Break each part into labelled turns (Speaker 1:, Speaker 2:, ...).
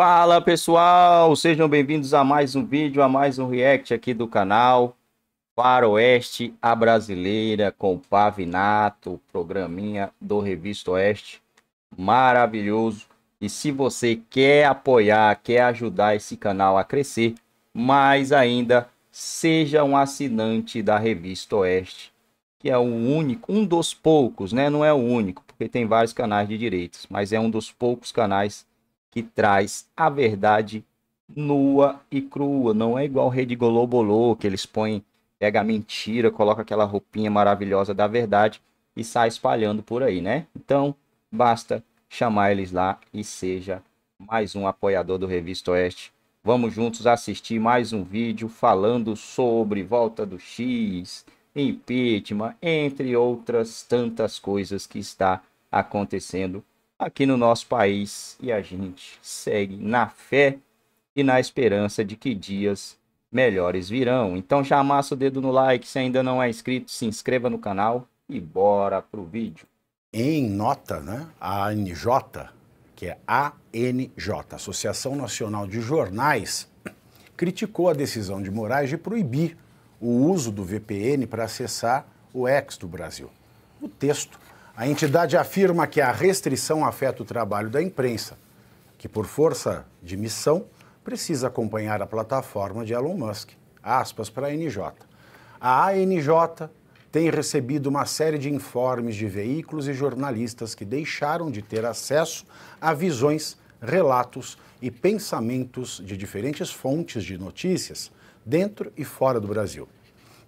Speaker 1: Fala pessoal, sejam bem-vindos a mais um vídeo, a mais um react aqui do canal Faroeste a Brasileira com Pavinato, programinha do Revista Oeste, maravilhoso. E se você quer apoiar, quer ajudar esse canal a crescer, mais ainda, seja um assinante da Revista Oeste, que é o único, um dos poucos, né? Não é o único, porque tem vários canais de direitos, mas é um dos poucos canais que traz a verdade nua e crua. Não é igual Rede Golobolô, que eles põem, pega a mentira, coloca aquela roupinha maravilhosa da verdade e sai espalhando por aí, né? Então, basta chamar eles lá e seja mais um apoiador do Revista Oeste. Vamos juntos assistir mais um vídeo falando sobre volta do X, impeachment, entre outras tantas coisas que está acontecendo aqui no nosso país e a gente segue na fé e na esperança de que dias melhores virão. Então já amassa o dedo no like, se ainda não é inscrito, se inscreva no canal e bora pro vídeo. Em nota, né? A ANJ, que é ANJ,
Speaker 2: Associação Nacional de Jornais, criticou a decisão de Moraes de proibir o uso do VPN para acessar o ex do Brasil. O texto a entidade afirma que a restrição afeta o trabalho da imprensa, que, por força de missão, precisa acompanhar a plataforma de Elon Musk. Aspas para a NJ. A ANJ tem recebido uma série de informes de veículos e jornalistas que deixaram de ter acesso a visões, relatos e pensamentos de diferentes fontes de notícias, dentro e fora do Brasil,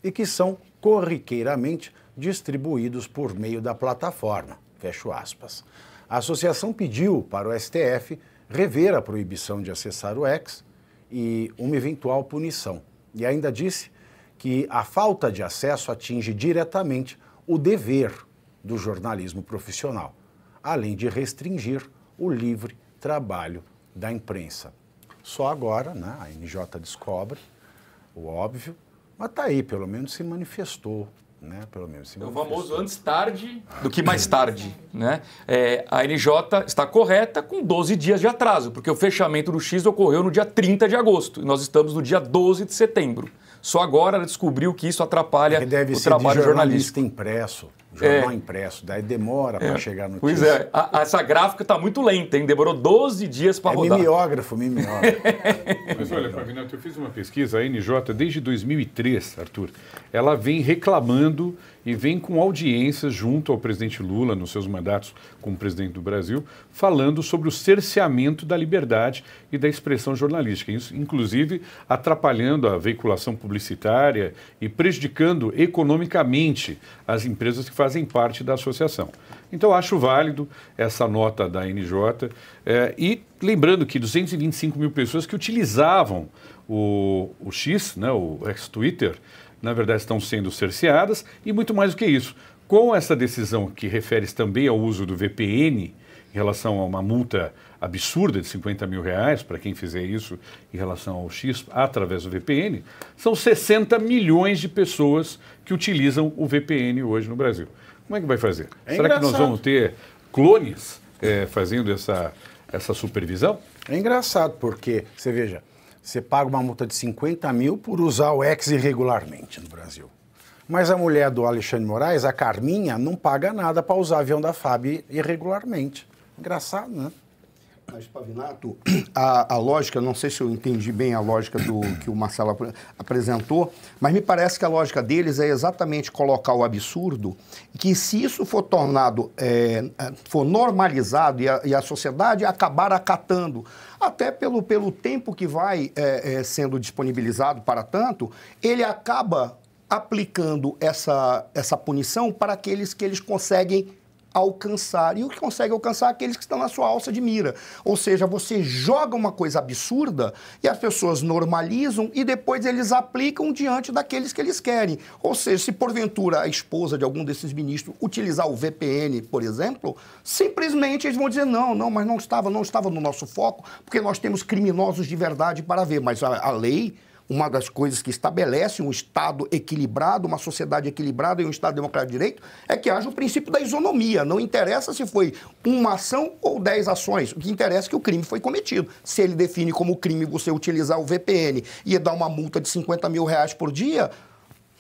Speaker 2: e que são corriqueiramente distribuídos por meio da plataforma. Fecho aspas. A associação pediu para o STF rever a proibição de acessar o X e uma eventual punição. E ainda disse que a falta de acesso atinge diretamente o dever do jornalismo profissional, além de restringir o livre trabalho da imprensa. Só agora, né, a NJ descobre o óbvio, mas está aí, pelo menos se manifestou né? Pelo menos. É o famoso
Speaker 3: antes tarde do que ah, mais tarde, né? É, a NJ está correta com 12 dias de atraso, porque o fechamento do X ocorreu no dia 30 de agosto e nós estamos no dia 12 de setembro. Só agora ela descobriu que isso atrapalha é que deve o ser trabalho de jornalista
Speaker 2: impresso jornal é. impresso, daí
Speaker 3: demora é. para chegar no Pois é, a, essa gráfica está muito lenta, hein? Demorou 12 dias para é rodar.
Speaker 4: Mimeógrafo, mimeógrafo. Mas olha, Fabinato, eu fiz uma pesquisa, a NJ, desde 2003, Arthur, ela vem reclamando e vem com audiências junto ao presidente Lula, nos seus mandatos como presidente do Brasil, falando sobre o cerceamento da liberdade e da expressão jornalística, isso, inclusive atrapalhando a veiculação publicitária e prejudicando economicamente as empresas que fazem parte da associação. Então, acho válido essa nota da NJ. Eh, e lembrando que 225 mil pessoas que utilizavam o, o X, né, o ex-Twitter, na verdade, estão sendo cerceadas e muito mais do que isso. Com essa decisão que refere também ao uso do VPN em relação a uma multa absurda de 50 mil reais para quem fizer isso em relação ao X através do VPN, são 60 milhões de pessoas que utilizam o VPN hoje no Brasil. Como é que vai fazer? É Será engraçado. que nós vamos ter clones é, fazendo essa, essa supervisão?
Speaker 2: É engraçado, porque, você veja, você paga uma multa de 50 mil por usar o ex irregularmente no Brasil. Mas a mulher do Alexandre Moraes, a Carminha, não paga nada para usar avião da FAB irregularmente. Engraçado, né?
Speaker 5: Mas, Pavinato, a, a, lógica, não sei se eu entendi bem a lógica do que o Marcelo ap apresentou, mas me parece que a lógica deles é exatamente colocar o absurdo, que se isso for tornado, é, for normalizado e a, e a, sociedade acabar acatando, até pelo, pelo tempo que vai é, é, sendo disponibilizado para tanto, ele acaba aplicando essa, essa punição para aqueles que eles conseguem alcançar e o que consegue alcançar é aqueles que estão na sua alça de mira. Ou seja, você joga uma coisa absurda e as pessoas normalizam e depois eles aplicam diante daqueles que eles querem. Ou seja, se porventura a esposa de algum desses ministros utilizar o VPN, por exemplo, simplesmente eles vão dizer não, não, mas não estava, não estava no nosso foco, porque nós temos criminosos de verdade para ver, mas a, a lei uma das coisas que estabelece um Estado equilibrado, uma sociedade equilibrada e um Estado democrático de direito, é que haja o princípio da isonomia. Não interessa se foi uma ação ou dez ações. O que interessa é que o crime foi cometido. Se ele define como crime você utilizar o VPN e dar uma multa de 50 mil reais por dia,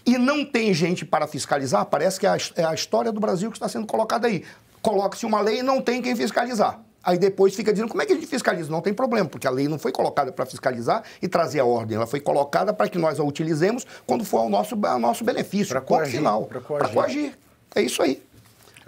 Speaker 5: e não tem gente para fiscalizar, parece que é, é a, história do Brasil que está sendo colocada aí. Coloca-se uma lei e não tem quem fiscalizar. Aí depois fica dizendo como é que a gente fiscaliza? Não tem problema, porque a lei não foi colocada para fiscalizar e trazer a ordem, ela foi colocada para que nós a utilizemos quando for ao nosso, ao nosso benefício, para coagir, para coagir. coagir. É isso aí.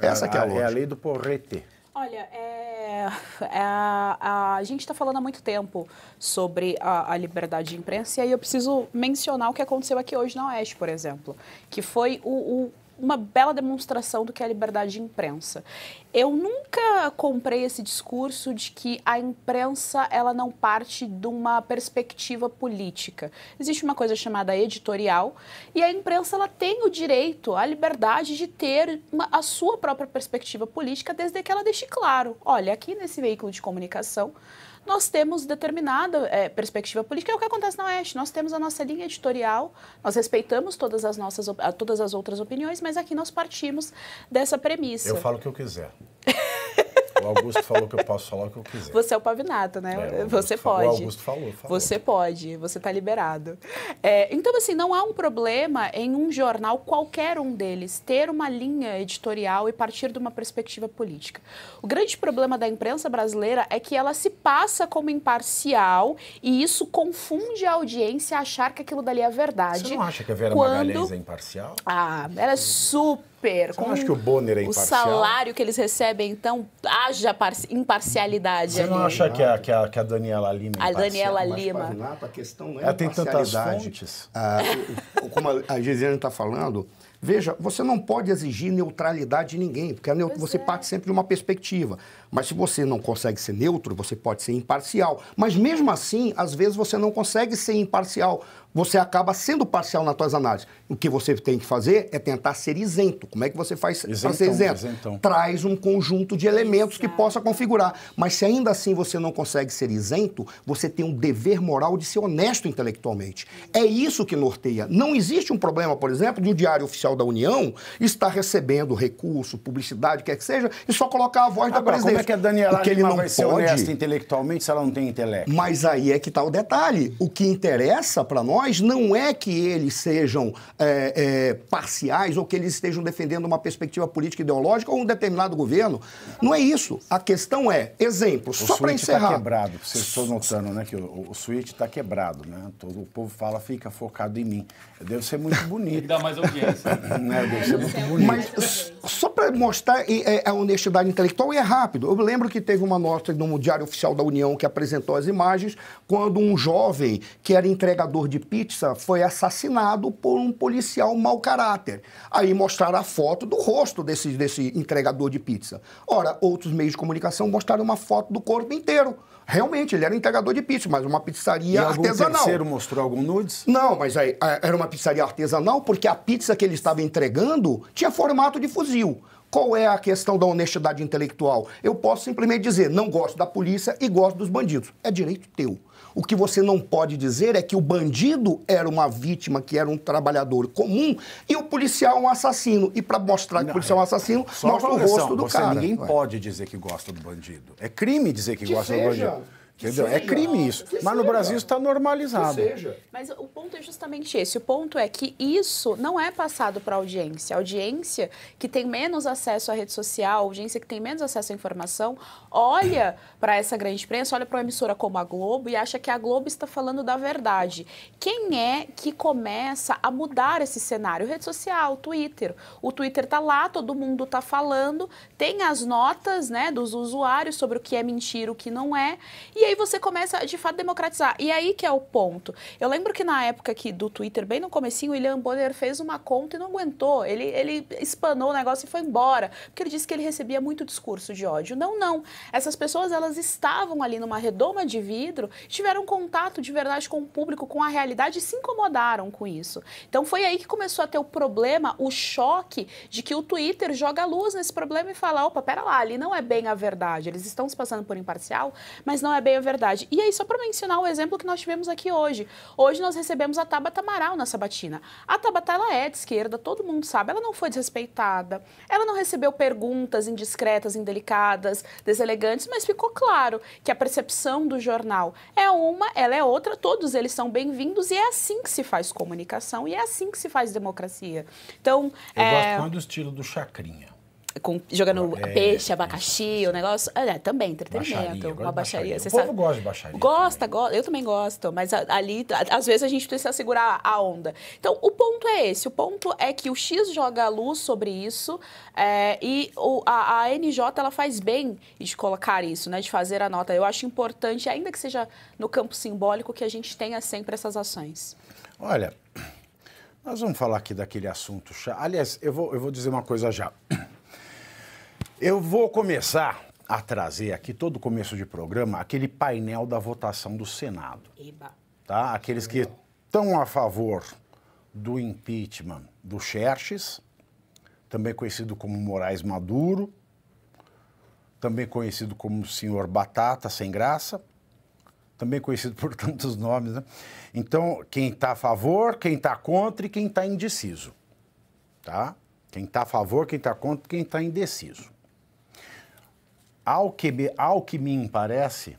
Speaker 5: É, Essa é, é a, lógica. É a lei do porrete.
Speaker 6: Olha, é, é, a, a, gente está falando há muito tempo sobre a, a, liberdade de imprensa e aí eu preciso mencionar o que aconteceu aqui hoje na Oeste, por exemplo, que foi o, o uma bela demonstração do que é a liberdade de imprensa. Eu nunca comprei esse discurso de que a imprensa ela não parte de uma perspectiva política. Existe uma coisa chamada editorial e a imprensa ela tem o direito, a liberdade de ter uma, a sua própria perspectiva política desde que ela deixe claro, olha, aqui nesse veículo de comunicação nós temos determinada é, perspectiva política, é o que acontece na Oeste. Nós temos a nossa linha editorial, nós respeitamos todas as nossas todas as outras opiniões, mas aqui nós partimos dessa premissa. Eu falo o que
Speaker 2: eu quiser. O Augusto falou que eu posso falar o que eu quiser.
Speaker 6: Você é o Pavinato, né? É, o você pode. o Augusto falou, falou. Você pode, você está liberado. É, então, assim, não há um problema em um jornal, qualquer um deles, ter uma linha editorial e partir de uma perspectiva política. O grande problema da imprensa brasileira é que ela se passa como imparcial e isso confunde a audiência a achar que aquilo dali é verdade. Você não acha que a Vera quando... Magalhães é
Speaker 2: imparcial?
Speaker 6: Ah, ela é super super. Você não acha que o Bonner é imparcial? O salário que eles recebem, então, haja imparcialidade. Você não ali. acha que a,
Speaker 2: que a, que a Daniela Lima é A Daniela
Speaker 5: Lima. a questão não é Ela é, tem tantas Ah, como a Gisele está falando, Veja, você não pode exigir neutralidade de ninguém, porque você é. parte sempre de uma perspectiva. Mas se você não consegue ser neutro, você pode ser imparcial. Mas mesmo assim, às vezes você não consegue ser imparcial. Você acaba sendo parcial nas suas análises. O que você tem que fazer é tentar ser isento. Como é que você faz para ser isento? Isentão. Traz um conjunto de elementos que possa configurar. Mas se ainda assim você não consegue ser isento, você tem um dever moral de ser honesto intelectualmente. É isso que norteia. Não existe um problema, por exemplo, de o Diário Oficial da União estar recebendo recurso, publicidade, quer que seja, e só colocar a voz ah, da presidência é que a Daniela que não vai ser pode... honesta intelectualmente se ela não tem intelecto? Mas aí é que está o detalhe. O que interessa para nós não é que eles sejam é, é, parciais ou que eles estejam defendendo uma perspectiva política ideológica ou um determinado governo. Não é isso. A questão é, exemplo, o só para tá encerrar. está quebrado. Vocês estão
Speaker 2: notando né, que o, o suíte está quebrado. Né? Todo o povo fala, fica focado em mim. Deve ser muito bonito. dá mais audiência. é, deve ser muito
Speaker 5: bonito. Mas só para mostrar é, a honestidade intelectual, e é rápido. Eu lembro que teve uma nota no Diário Oficial da União que apresentou as imagens quando um jovem que era entregador de pizza foi assassinado por um policial mau caráter. Aí mostraram a foto do rosto desse, desse entregador de pizza. Ora, outros meios de comunicação mostraram uma foto do corpo inteiro. Realmente, ele era entregador de pizza, mas uma pizzaria e algum artesanal. terceiro mostrou algum nudes? Não, mas aí, é, era uma pizzaria artesanal porque a pizza que ele estava entregando tinha formato de fuzil. Qual é a questão da honestidade intelectual? Eu posso simplesmente dizer, não gosto da polícia e gosto dos bandidos. É direito teu. O que você não pode dizer é que o bandido era uma vítima, que era um trabalhador comum, e o policial um assassino. E para mostrar que não, o policial é um é. assassino, mostra o rosto do você cara. Ninguém Ué.
Speaker 2: pode dizer que gosta do bandido. É crime dizer que, que gosta seja. do bandido. Entendeu? É seja, é crime isso. Mas seja, no Brasil está normalizado.
Speaker 6: Mas o ponto é justamente esse. O ponto é que isso não é passado para a audiência. A audiência que tem menos acesso à rede social, a audiência que tem menos acesso à informação, olha para essa grande imprensa, olha para uma emissora como a Globo e acha que a Globo está falando da verdade. Quem é que começa a mudar esse cenário? Rede social, Twitter. O Twitter está lá, todo mundo está falando, tem as notas né, dos usuários sobre o que é mentira, o que não é. E aí aí você começa, de fato, democratizar. E aí que é o ponto. Eu lembro que na época aqui do Twitter, bem no comecinho, o William Bonner fez uma conta e não aguentou. Ele, ele espanou o negócio e foi embora, porque ele disse que ele recebia muito discurso de ódio. Não, não. Essas pessoas, elas estavam ali numa redoma de vidro, tiveram contato de verdade com o público, com a realidade e se incomodaram com isso. Então foi aí que começou a ter o problema, o choque de que o Twitter joga luz nesse problema e fala, opa, pera lá, ali não é bem a verdade. Eles estão se passando por imparcial, mas não é bem bem a verdade. E aí, só para mencionar o exemplo que nós tivemos aqui hoje. Hoje nós recebemos a Tabata Amaral na Sabatina. A Tabata, ela é de esquerda, todo mundo sabe, ela não foi desrespeitada, ela não recebeu perguntas indiscretas, indelicadas, deselegantes, mas ficou claro que a percepção do jornal é uma, ela é outra, todos eles são bem-vindos e é assim que se faz comunicação e é assim que se faz democracia. Então, Eu é... gosto muito
Speaker 2: do estilo do Chacrinha com, jogando é, peixe,
Speaker 6: abacaxi, é, o negócio. É, também, entretenimento, baixaria, uma baixaria. Você o sabe? povo
Speaker 2: gosta de baixaria.
Speaker 6: Gosta, gosta. Eu também gosto, mas ali, às vezes, a gente precisa segurar a onda. Então, o ponto é esse. O ponto é que o X joga a luz sobre isso é, e o, a, a, NJ, ela faz bem de colocar isso, né? De fazer a nota. Eu acho importante, ainda que seja no campo simbólico, que a gente tenha sempre essas ações. Olha, nós
Speaker 2: vamos falar aqui daquele assunto. Aliás, eu vou, eu vou dizer uma coisa já. Eu vou começar a trazer aqui todo começo de programa aquele painel da votação do Senado. Eba. Tá? Aqueles que estão a favor do impeachment do Xerxes, também conhecido como Moraes Maduro, também conhecido como senhor Batata sem graça, também conhecido por tantos nomes, né? Então, quem está a favor, quem está contra e quem está indeciso, tá? Quem está a favor, quem está contra, quem está indeciso. Ao que, ao que me parece,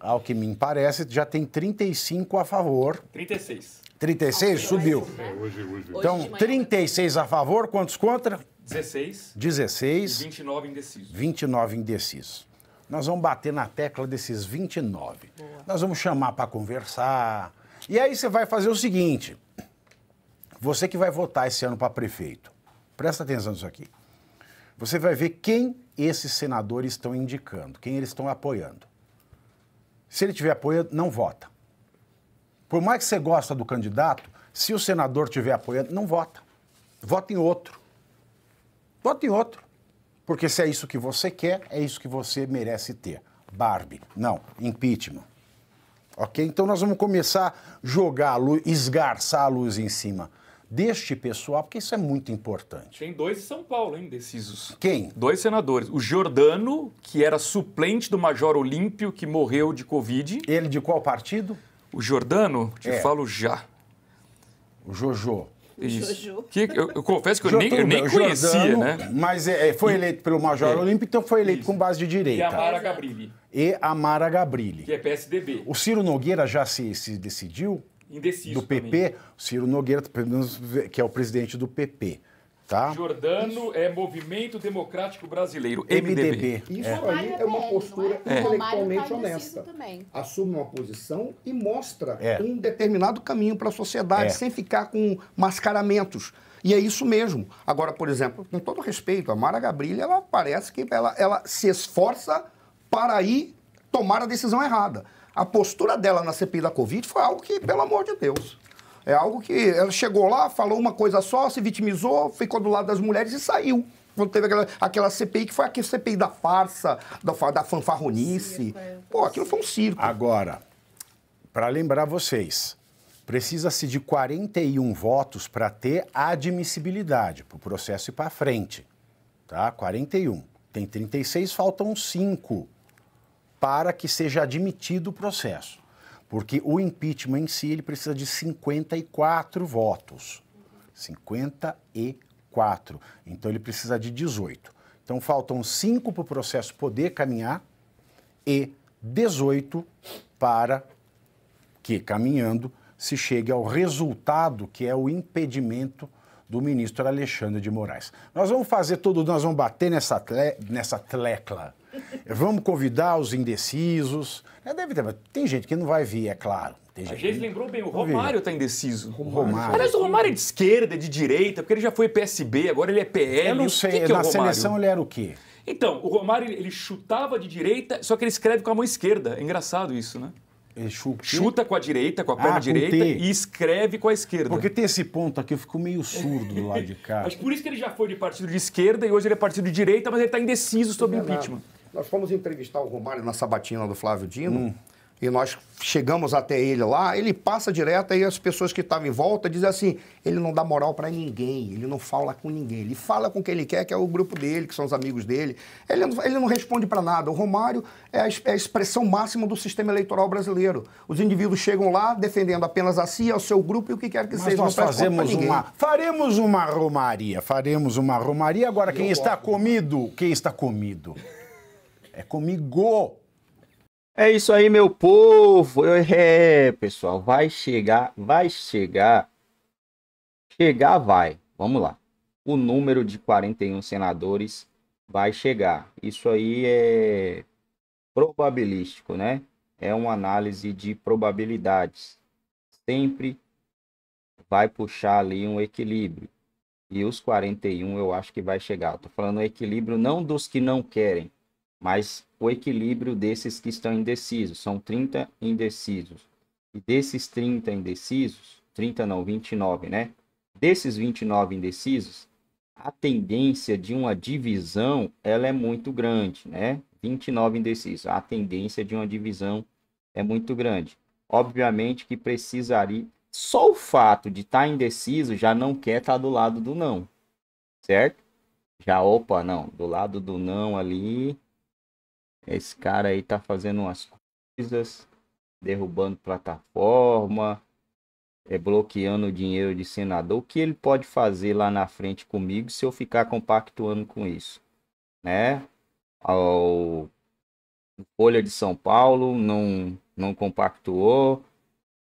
Speaker 2: ao que me parece, já tem 35 a favor.
Speaker 3: 36. 36 ah, subiu. Hoje, é é hoje. Então,
Speaker 2: 36 a favor, quantos contra?
Speaker 3: 16. 16. E 29
Speaker 2: indecisos. 29 indecisos. Nós vamos bater na tecla desses 29. Boa. Nós vamos chamar para conversar. E aí você vai fazer o seguinte: você que vai votar esse ano para prefeito, presta atenção nisso aqui. Você vai ver quem esses senadores estão indicando, quem eles estão apoiando. Se ele tiver apoiando, não vota. Por mais que você gosta do candidato, se o senador tiver apoiando, não vota. Vota em outro. Vota em outro. Porque se é isso que você quer, é isso que você merece ter. Barbie. Não, impeachment. Ok? Então nós vamos começar a jogar, esgarçar a luz em cima deste pessoal, porque isso é muito importante.
Speaker 3: Tem dois em São Paulo, hein, decisos. Quem? Dois senadores. O Jordano que era suplente do Major Olímpio, que morreu de Covid. Ele de qual partido? O Jordano te é. falo já. O Jojo. Isso.
Speaker 2: Que, eu, eu, confesso que eu nem, eu nem conhecia, Jordano, né? Mas é, é foi eleito pelo Major é. Olímpio, então foi eleito Isso. com base de direita. E a Mara Gabrilli. E a Mara Gabrilli. Que é
Speaker 3: PSDB.
Speaker 2: O Ciro Nogueira já se, se decidiu? Indeciso. Do PP, Ciro Nogueira, tá que é o presidente do PP. Tá?
Speaker 3: Jordano é Movimento Democrático Brasileiro,
Speaker 2: MDB. Isso é.
Speaker 5: aí tá é uma postura é? intelectualmente honesta. Assume uma posição e mostra é. um determinado caminho para a sociedade, é. sem ficar com mascaramentos. E é isso mesmo. Agora, por exemplo, com todo respeito, a Mara Gabrilha, ela parece que ela, ela se esforça para ir tomar a decisão errada. A postura dela na CPI da Covid foi algo que, pelo amor de Deus. É algo que ela chegou lá, falou uma coisa só, se vitimizou, ficou do lado das mulheres e saiu. Quando teve aquela, aquela CPI que foi a CPI da farsa, da, da fanfarronice. É. Pô, aquilo foi um circo. Agora,
Speaker 2: para lembrar vocês, precisa-se de 41 votos para ter admissibilidade para o processo ir para frente. Tá? 41. Tem 36, faltam 5 para que seja admitido o processo. Porque o impeachment em si ele precisa de 54 votos. 54. Então ele precisa de 18. Então faltam 5 para o processo poder caminhar e 18 para que, caminhando, se chegue ao resultado que é o impedimento do ministro Alexandre de Moraes. Nós vamos fazer tudo, nós vamos bater nessa, tle, nessa tlecla. Vamos convidar os indecisos. É, deve ter, tem gente que não vai vir, é claro. Tem gente. A gente
Speaker 3: lembrou bem, o Romário está indeciso. Romário. Romário. Aliás, o Romário
Speaker 2: é de esquerda,
Speaker 3: é de direita, porque ele já foi PSB, agora ele é PL. Eu não sei, que que é na é seleção ele era o quê? Então, o Romário ele chutava de direita, só que ele escreve com a mão esquerda. É engraçado isso, né?
Speaker 2: É, chuta. Chuta
Speaker 3: com a direita, com a perna ah, direita e
Speaker 2: escreve com a esquerda. Porque tem esse ponto aqui, eu fico
Speaker 5: meio surdo do lado de cá. mas
Speaker 3: por isso que ele já foi de partido de esquerda e hoje ele é partido de direita, mas ele está indeciso sobre é impeachment.
Speaker 5: Nós fomos entrevistar o Romário na sabatina do Flávio Dino. Hum e nós chegamos até ele lá, ele passa direto aí as pessoas que estavam em volta dizem assim, ele não dá moral para ninguém, ele não fala com ninguém, ele fala com quem ele quer, que é o grupo dele, que são os amigos dele. Ele, não, ele não responde para nada. O Romário é a, é a, expressão máxima do sistema eleitoral brasileiro. Os indivíduos chegam lá defendendo apenas a si, ao seu grupo e o que quer que Mas seja. Nós fazemos uma,
Speaker 2: faremos uma romaria, faremos uma romaria. Agora quem Eu está gosto. comido, quem está comido
Speaker 1: é comigo. É isso aí, meu povo. É, pessoal, vai chegar, vai chegar. Chegar vai. Vamos lá. O número de 41 senadores vai chegar. Isso aí é probabilístico, né? É uma análise de probabilidades. Sempre vai puxar ali um equilíbrio. E os 41 eu acho que vai chegar. Estou falando equilíbrio não dos que não querem, mas o equilíbrio desses que estão indecisos. São 30 indecisos. E desses 30 indecisos, 30 não, 29, né? Desses 29 indecisos, a tendência de uma divisão, ela é muito grande, né? 29 indecisos. A tendência de uma divisão é muito grande. Obviamente que precisaria só o fato de estar tá indeciso já não quer estar tá do lado do não. Certo? Já opa, não, do lado do não ali, esse cara aí tá fazendo umas coisas, derrubando plataforma, é, bloqueando o dinheiro de senador. O que ele pode fazer lá na frente comigo se eu ficar compactuando com isso? Né? O Folha de São Paulo não, não compactuou.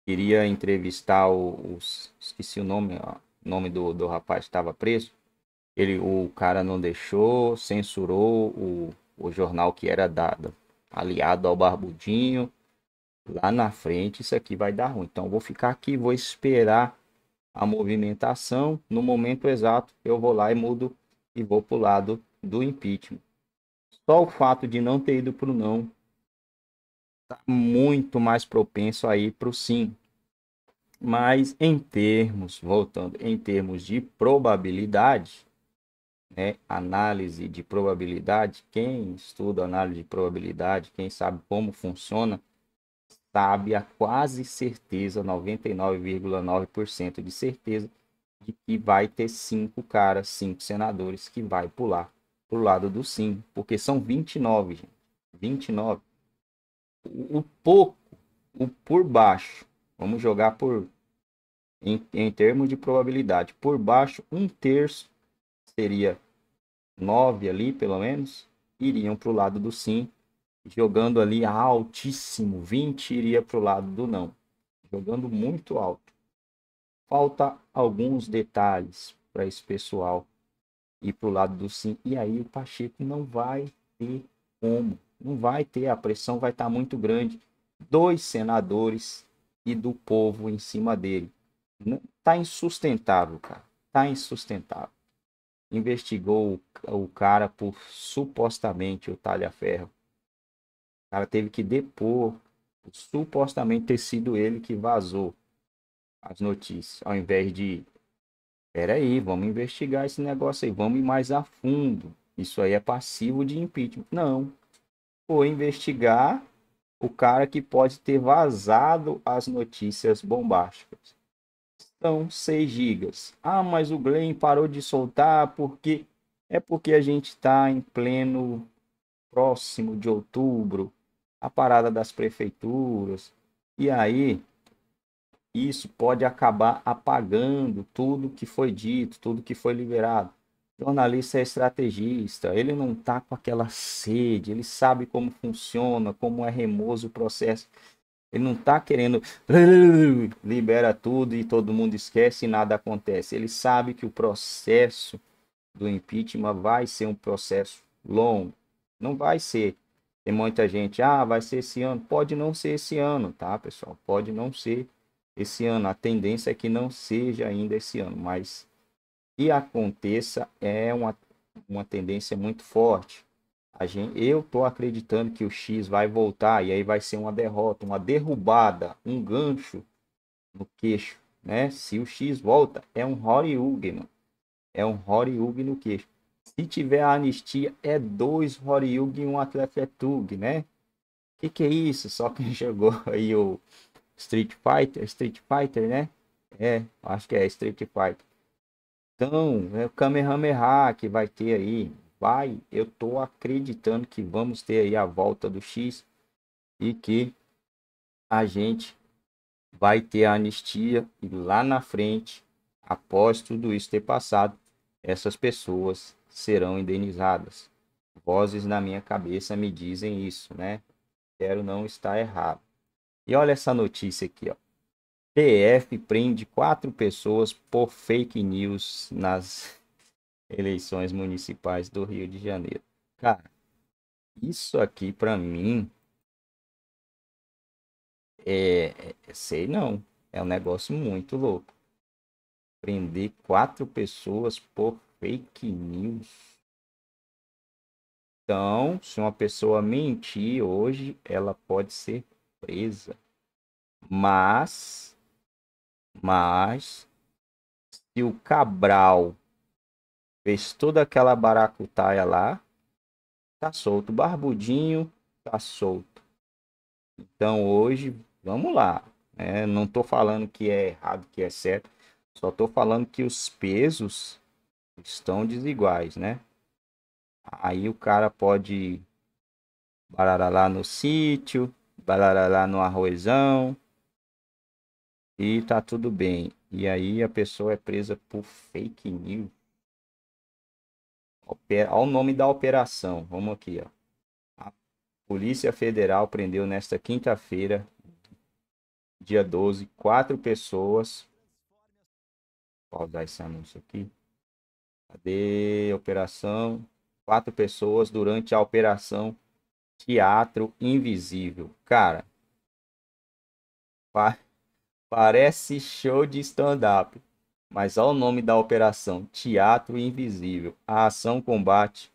Speaker 1: Queria entrevistar os. Esqueci o nome, ó, o nome do, do rapaz que estava preso. Ele, o cara não deixou, censurou o, o jornal que era dado, aliado ao Barbudinho. Lá na frente, isso aqui vai dar ruim. Então, vou ficar aqui, vou esperar a movimentação. No momento exato, eu vou lá e mudo e vou para o lado do impeachment. Só o fato de não ter ido para o não está muito mais propenso aí para o sim. Mas em termos, voltando, em termos de probabilidade, né, análise de probabilidade, quem estuda análise de probabilidade, quem sabe como funciona, sabe a quase certeza, 99,9% de certeza, de que vai ter cinco caras, cinco senadores que vai pular para o lado do sim, porque são 29, gente. 29. O, o pouco, o por baixo, vamos jogar por em, em termos de probabilidade, por baixo, um terço seria nove ali, pelo menos, iriam para o lado do sim. Jogando ali altíssimo, 20 iria para o lado do não. Jogando muito alto. Falta alguns detalhes para esse pessoal ir para o lado do sim. E aí o Pacheco não vai ter como. Não vai ter, a pressão vai estar tá muito grande. Dois senadores e do povo em cima dele. Tá insustentável, cara. Tá insustentável investigou o, o cara por supostamente o Talhaferro. O cara teve que depor supostamente ter sido ele que vazou as notícias, ao invés de peraí, vamos investigar esse negócio aí, vamos ir mais a fundo. Isso aí é passivo de impeachment. Não. Foi investigar o cara que pode ter vazado as notícias bombásticas são 6 GB. Ah, mas o Glen parou de soltar porque é porque a gente está em pleno próximo de outubro, a parada das prefeituras. E aí isso pode acabar apagando tudo que foi dito, tudo que foi liberado. O jornalista é estrategista, ele não está com aquela sede, ele sabe como funciona, como é remoso o processo. Ele não está querendo libera tudo e todo mundo esquece e nada acontece. Ele sabe que o processo do impeachment vai ser um processo longo. Não vai ser. Tem muita gente, ah, vai ser esse ano. Pode não ser esse ano, tá, pessoal? Pode não ser esse ano. A tendência é que não seja ainda esse ano, mas que aconteça é uma, uma tendência muito forte. A gente, eu tô acreditando que o X vai voltar e aí vai ser uma derrota, uma derrubada, um gancho no queixo, né? Se o X volta, é um Horiug, mano. É um Horiug no queixo. Se tiver a anistia, é dois Uguino e um Atletug, é né? O que, que é isso? Só quem jogou aí o Street Fighter, Street Fighter, né? É, acho que é Street Fighter. Então, é o Kamehameha que vai ter aí vai, eu tô acreditando que vamos ter aí a volta do X e que a gente vai ter a anistia e lá na frente, após tudo isso ter passado, essas pessoas serão indenizadas. Vozes na minha cabeça me dizem isso, né? Quero não estar errado. E olha essa notícia aqui, ó. PF prende quatro pessoas por fake news nas eleições municipais do Rio de Janeiro. Cara, isso aqui para mim é, é, sei não, é um negócio muito louco. Prender quatro pessoas por fake news. Então, se uma pessoa mentir hoje, ela pode ser presa. Mas, mas, se o Cabral fez toda aquela baracutaia lá, tá solto. Barbudinho tá solto. Então hoje, vamos lá. Né? Não tô falando que é errado, que é certo. Só tô falando que os pesos estão desiguais, né? Aí o cara pode lá no sítio, lá no arrozão. E tá tudo bem. E aí a pessoa é presa por fake news. Olha ao nome da operação, vamos aqui, ó. A Polícia Federal prendeu nesta quinta-feira, dia 12, quatro pessoas. Vou dar esse anúncio aqui. Cadê operação? Quatro pessoas durante a operação Teatro Invisível. Cara, pa parece show de stand-up mas ao nome da operação Teatro Invisível, a ação combate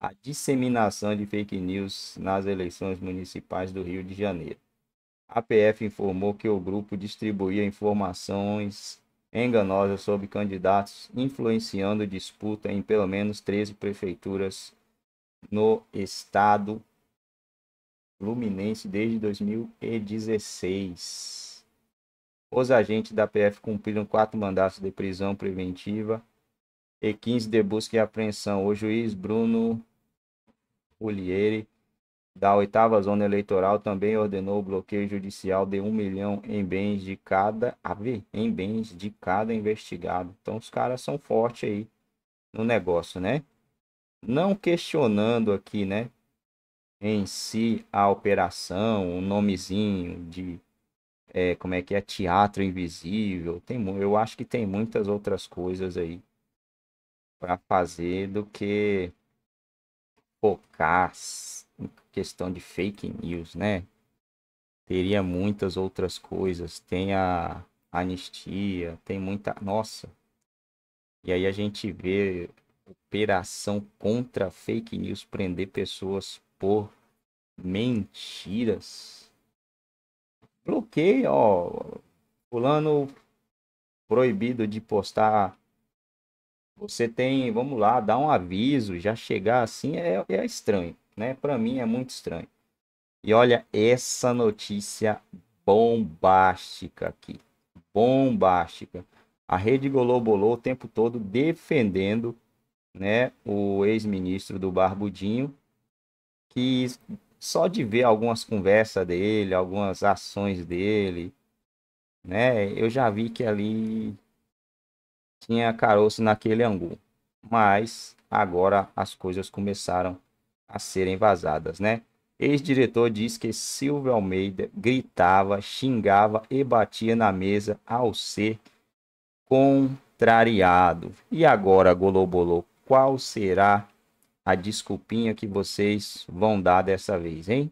Speaker 1: a disseminação de fake news nas eleições municipais do Rio de Janeiro. A PF informou que o grupo distribuía informações enganosas sobre candidatos, influenciando disputa em pelo menos 13 prefeituras no estado fluminense desde 2016. Os agentes da PF cumpriram quatro mandatos de prisão preventiva e 15 de busca e apreensão. O juiz Bruno Ulieri, da oitava zona eleitoral, também ordenou o bloqueio judicial de um milhão em bens de cada em bens de cada investigado. Então os caras são fortes aí no negócio, né? Não questionando aqui, né? Em si a operação, o nomezinho de é, como é que é teatro invisível, tem eu acho que tem muitas outras coisas aí para fazer do que focar em questão de fake news, né? Teria muitas outras coisas, tem a anistia, tem muita, nossa. E aí a gente vê operação contra fake news prender pessoas por mentiras bloqueia, ó. Fulano proibido de postar. Você tem, vamos lá, dar um aviso, já chegar assim é, é estranho, né? Para mim é muito estranho. E olha essa notícia bombástica aqui. Bombástica. A Rede Golobolou o tempo todo defendendo né, o ex-ministro do Barbudinho, que só de ver algumas conversas dele, algumas ações dele, né? Eu já vi que ali tinha caroço naquele angu. Mas agora as coisas começaram a serem vazadas, né? Ex-diretor diz que Silvio Almeida gritava, xingava e batia na mesa ao ser contrariado. E agora, Golobolô, qual será a desculpinha que vocês vão dar dessa vez, hein?